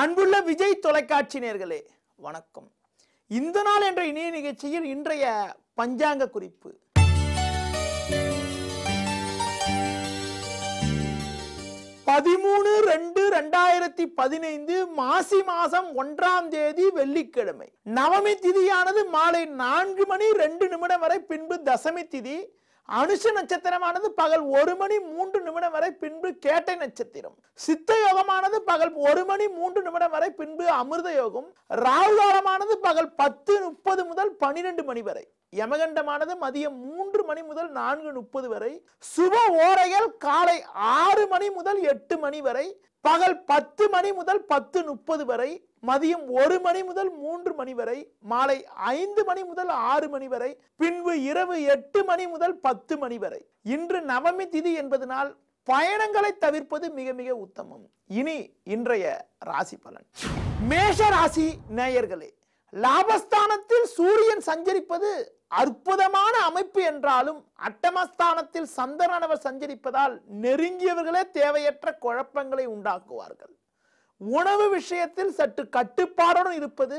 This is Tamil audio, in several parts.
அன்புள்ள விஜய் தொலைக்காட்சி நேர்களே வணக்கம் இந்த நாள் என்ற இணைய நிகழ்ச்சியில் இன்றைய பஞ்சாங்க குறிப்பு பதிமூணு ரெண்டு ரெண்டாயிரத்தி பதினைந்து மாசி மாசம் ஒன்றாம் தேதி வெள்ளிக்கிழமை நவமி திதியானது மாலை நான்கு மணி ரெண்டு நிமிடம் வரை பின்பு தசமி திதி அனுஷ நட்சத்திரமானது பகல் ஒரு மணி மூன்று நிமிடம் வரை பின்பு கேட்டை நட்சத்திரம் சித்த யோகமானது பகல் ஒரு மணி மூன்று நிமிடம் வரை பின்பு அமிர்த யோகம் ராகுகாலமானது பகல் பத்து முப்பது முதல் பனிரெண்டு மணி வரை யமகண்டமானது மதியம் மூன்று மணி முதல் நான்கு முப்பது வரை சுப ஓரைகள் காலை ஆறு மணி முதல் எட்டு மணி வரை பகல் பத்து மணி முதல் பத்து முப்பது வரை மதியம் ஒரு மணி முதல் மூன்று மணி வரை மாலை ஐந்து மணி முதல் ஆறு மணி வரை பின்பு இரவு எட்டு மணி முதல் பத்து மணி வரை இன்று நவமி திதி என்பதனால் பயணங்களை தவிர்ப்பது மிக மிக உத்தமம் இனி இன்றைய ராசி பலன் மேஷ ராசி நேயர்களே லாபஸ்தானத்தில் சூரியன் சஞ்சரிப்பது அற்புதமான அமைப்பு என்றாலும் அட்டமஸ்தானத்தில் சந்திரனவர் சஞ்சரிப்பதால் நெருங்கியவர்களே தேவையற்ற குழப்பங்களை உண்டாக்குவார்கள் உணவு விஷயத்தில் சற்று கட்டுப்பாடுடன் இருப்பது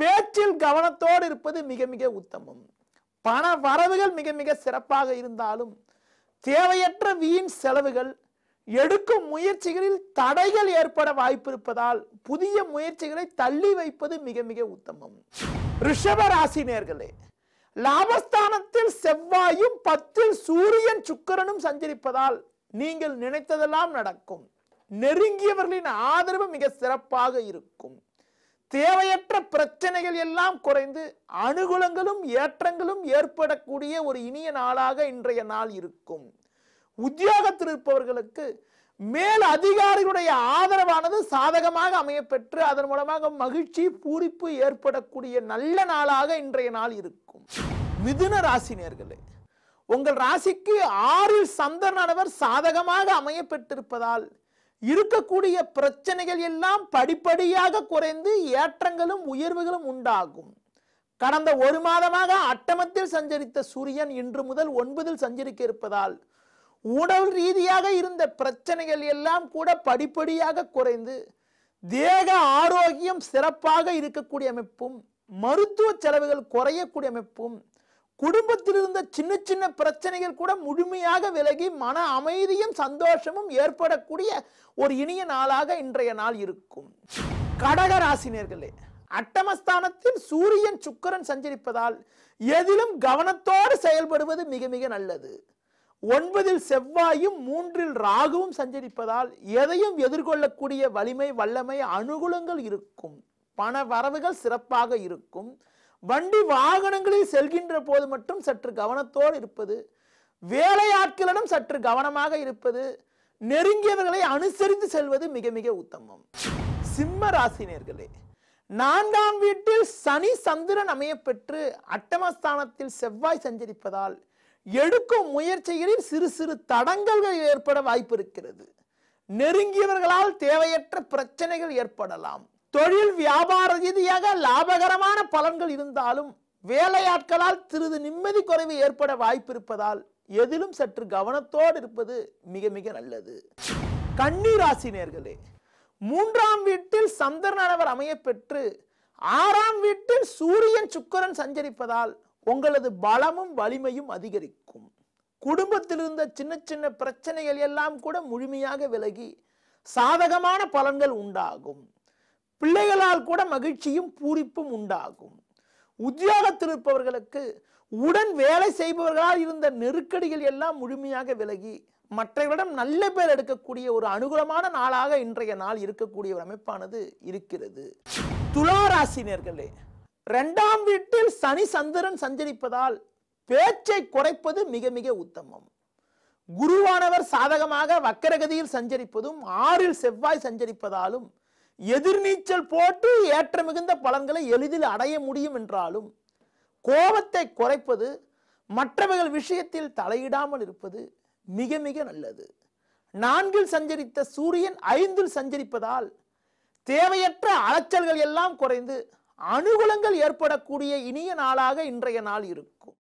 பேச்சில் கவனத்தோடு இருப்பது மிக மிக உத்தமம் பண வரவுகள் மிக மிக சிறப்பாக இருந்தாலும் தேவையற்ற வீண் செலவுகள் எடுக்கும் முயற்சிகளில் தடைகள் ஏற்பட வாய்ப்பு இருப்பதால் புதிய முயற்சிகளை தள்ளி வைப்பது மிக மிக உத்தமம் ரிஷப ராசி நேர்களே லாபஸ்தானத்தில் செவ்வாயும் பத்தில் சூரியன் சுக்கரனும் சஞ்சரிப்பதால் நீங்கள் நினைத்ததெல்லாம் நடக்கும் நெருங்கியவர்களின் ஆதரவு மிக சிறப்பாக இருக்கும் தேவையற்ற பிரச்சனைகள் எல்லாம் குறைந்து அனுகூலங்களும் ஏற்றங்களும் ஏற்படக்கூடிய ஒரு இனிய நாளாக இன்றைய நாள் இருக்கும் உத்தியோகத்தில் இருப்பவர்களுக்கு மேல் அதிகாரிகளுடைய ஆதரவானது சாதகமாக அமையப்பெற்று அதன் மூலமாக மகிழ்ச்சி பூரிப்பு ஏற்படக்கூடிய நல்ல நாளாக இன்றைய நாள் இருக்கும் மிதுன நேர்களே உங்கள் ராசிக்கு ஆறில் சந்திரனானவர் சாதகமாக அமையப்பெற்றிருப்பதால் இருக்கக்கூடிய பிரச்சனைகள் எல்லாம் படிப்படியாக குறைந்து ஏற்றங்களும் உயர்வுகளும் உண்டாகும் கடந்த ஒரு மாதமாக அட்டமத்தில் சஞ்சரித்த சூரியன் இன்று முதல் ஒன்பதில் சஞ்சரிக்க இருப்பதால் உடல் ரீதியாக இருந்த பிரச்சனைகள் எல்லாம் கூட படிப்படியாக குறைந்து தேக ஆரோக்கியம் சிறப்பாக இருக்கக்கூடிய அமைப்பும் மருத்துவ செலவுகள் குறையக்கூடிய அமைப்பும் குடும்பத்தில் இருந்த சின்ன சின்ன பிரச்சனைகள் கூட முழுமையாக விலகி மன அமைதியும் சந்தோஷமும் ஏற்படக்கூடிய ஒரு இனிய நாளாக இன்றைய நாள் இருக்கும் கடகராசினியர்களே அட்டமஸ்தானத்தில் சூரியன் சுக்கரன் சஞ்சரிப்பதால் எதிலும் கவனத்தோடு செயல்படுவது மிக மிக நல்லது ஒன்பதில் செவ்வாயும் மூன்றில் ராகுவும் சஞ்சரிப்பதால் எதையும் எதிர்கொள்ளக்கூடிய வலிமை வல்லமை அனுகூலங்கள் இருக்கும் பண வரவுகள் சிறப்பாக இருக்கும் வண்டி வாகனங்களில் செல்கின்ற போது மட்டும் சற்று கவனத்தோடு இருப்பது வேலையாட்களிடம் சற்று கவனமாக இருப்பது நெருங்கியவர்களை அனுசரித்து செல்வது மிக மிக உத்தமம் சிம்ம ராசினியர்களே நான்காம் வீட்டில் சனி சந்திரன் அமையப்பெற்று அட்டமஸ்தானத்தில் செவ்வாய் சஞ்சரிப்பதால் எடுக்கும் முயற்சிகளில் சிறு சிறு தடங்கல்கள் ஏற்பட வாய்ப்பு இருக்கிறது நெருங்கியவர்களால் தேவையற்ற பிரச்சனைகள் ஏற்படலாம் தொழில் வியாபார ரீதியாக லாபகரமான பலன்கள் இருந்தாலும் வேலையாட்களால் சிறிது நிம்மதி குறைவு ஏற்பட வாய்ப்பு இருப்பதால் எதிலும் சற்று கவனத்தோடு இருப்பது மிக மிக நல்லது கண்ணீராசினியர்களே மூன்றாம் வீட்டில் சந்திரன் அமைய பெற்று ஆறாம் வீட்டில் சூரியன் சுக்கரன் சஞ்சரிப்பதால் உங்களது பலமும் வலிமையும் அதிகரிக்கும் குடும்பத்தில் இருந்த சின்ன சின்ன பிரச்சனைகள் எல்லாம் கூட முழுமையாக விலகி சாதகமான பலன்கள் உண்டாகும் பிள்ளைகளால் கூட மகிழ்ச்சியும் பூரிப்பும் உண்டாகும் உத்தியோகத்தில் இருப்பவர்களுக்கு உடன் வேலை செய்பவர்களால் இருந்த நெருக்கடிகள் எல்லாம் முழுமையாக விலகி மற்றவரிடம் நல்ல பேர் எடுக்கக்கூடிய ஒரு அனுகூலமான நாளாக இன்றைய நாள் இருக்கக்கூடிய ஒரு அமைப்பானது இருக்கிறது துளாராசினியர்களே ரெண்டாம் வீட்டில் சனி சந்திரன் சஞ்சரிப்பதால் பேச்சை குறைப்பது மிக மிக உத்தமம் குருவானவர் சாதகமாக வக்கரகதியில் சஞ்சரிப்பதும் ஆறில் செவ்வாய் சஞ்சரிப்பதாலும் எதிர்நீச்சல் போட்டு ஏற்ற மிகுந்த பலன்களை எளிதில் அடைய முடியும் என்றாலும் கோபத்தை குறைப்பது மற்றவர்கள் விஷயத்தில் தலையிடாமல் இருப்பது மிக மிக நல்லது நான்கில் சஞ்சரித்த சூரியன் ஐந்தில் சஞ்சரிப்பதால் தேவையற்ற அலைச்சல்கள் எல்லாம் குறைந்து அனுகூலங்கள் ஏற்படக்கூடிய இனிய நாளாக இன்றைய நாள் இருக்கும்